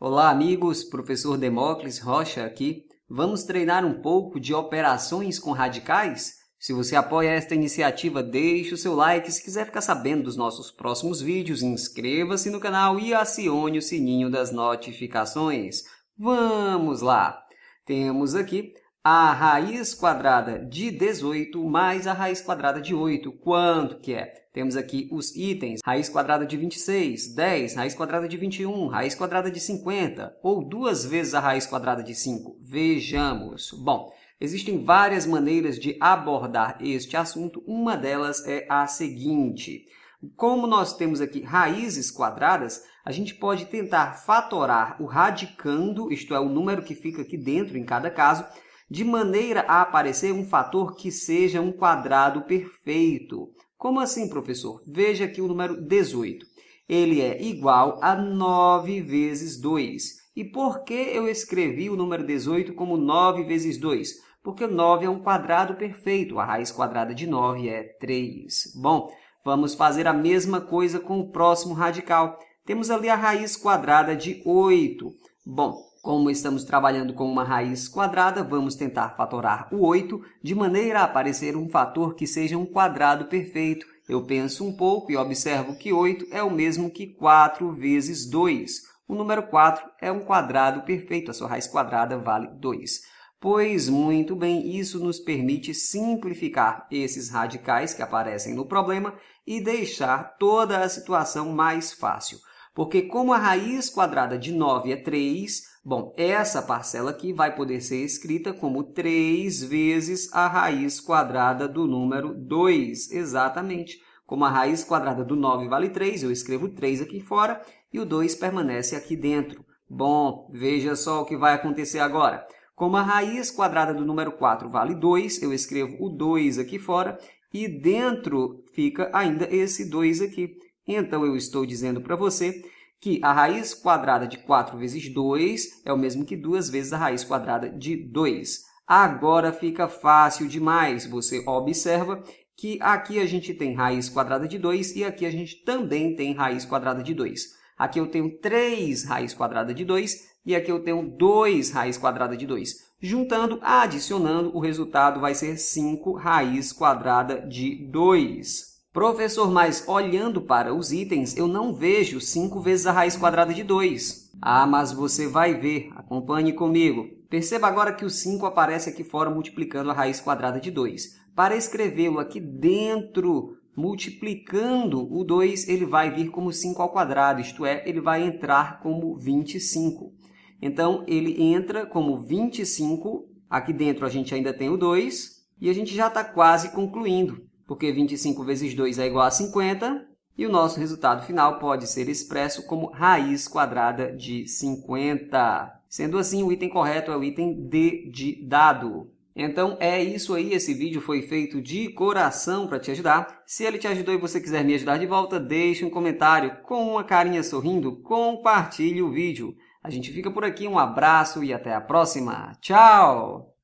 Olá, amigos. Professor Demócles Rocha aqui. Vamos treinar um pouco de operações com radicais? Se você apoia esta iniciativa, deixe o seu like. Se quiser ficar sabendo dos nossos próximos vídeos, inscreva-se no canal e acione o sininho das notificações. Vamos lá! Temos aqui a raiz quadrada de 18 mais a raiz quadrada de 8. Quanto que é? Temos aqui os itens, raiz quadrada de 26, 10, raiz quadrada de 21, raiz quadrada de 50, ou duas vezes a raiz quadrada de 5. Vejamos. Bom, existem várias maneiras de abordar este assunto. Uma delas é a seguinte. Como nós temos aqui raízes quadradas, a gente pode tentar fatorar o radicando, isto é, o número que fica aqui dentro em cada caso, de maneira a aparecer um fator que seja um quadrado perfeito. Como assim, professor? Veja aqui o número 18. Ele é igual a 9 vezes 2. E por que eu escrevi o número 18 como 9 vezes 2? Porque 9 é um quadrado perfeito. A raiz quadrada de 9 é 3. Bom, vamos fazer a mesma coisa com o próximo radical. Temos ali a raiz quadrada de 8. Bom, como estamos trabalhando com uma raiz quadrada, vamos tentar fatorar o 8 de maneira a aparecer um fator que seja um quadrado perfeito. Eu penso um pouco e observo que 8 é o mesmo que 4 vezes 2. O número 4 é um quadrado perfeito, a sua raiz quadrada vale 2. Pois muito bem, isso nos permite simplificar esses radicais que aparecem no problema e deixar toda a situação mais fácil. Porque como a raiz quadrada de 9 é 3, bom, essa parcela aqui vai poder ser escrita como 3 vezes a raiz quadrada do número 2, exatamente. Como a raiz quadrada do 9 vale 3, eu escrevo 3 aqui fora e o 2 permanece aqui dentro. Bom, veja só o que vai acontecer agora. Como a raiz quadrada do número 4 vale 2, eu escrevo o 2 aqui fora e dentro fica ainda esse 2 aqui. Então, eu estou dizendo para você que a raiz quadrada de 4 vezes 2 é o mesmo que 2 vezes a raiz quadrada de 2. Agora fica fácil demais. Você observa que aqui a gente tem raiz quadrada de 2 e aqui a gente também tem raiz quadrada de 2. Aqui eu tenho 3 raiz quadrada de 2 e aqui eu tenho 2 raiz quadrada de 2. Juntando, adicionando, o resultado vai ser 5 raiz quadrada de 2. Professor, mas olhando para os itens, eu não vejo 5 vezes a raiz quadrada de 2. Ah, mas você vai ver. Acompanhe comigo. Perceba agora que o 5 aparece aqui fora multiplicando a raiz quadrada de 2. Para escrevê-lo aqui dentro, multiplicando o 2, ele vai vir como 5 ao quadrado, isto é, ele vai entrar como 25. Então, ele entra como 25, aqui dentro a gente ainda tem o 2, e a gente já está quase concluindo porque 25 vezes 2 é igual a 50, e o nosso resultado final pode ser expresso como raiz quadrada de 50. Sendo assim, o item correto é o item D de dado. Então é isso aí, esse vídeo foi feito de coração para te ajudar. Se ele te ajudou e você quiser me ajudar de volta, deixe um comentário com uma carinha sorrindo, compartilhe o vídeo. A gente fica por aqui, um abraço e até a próxima. Tchau!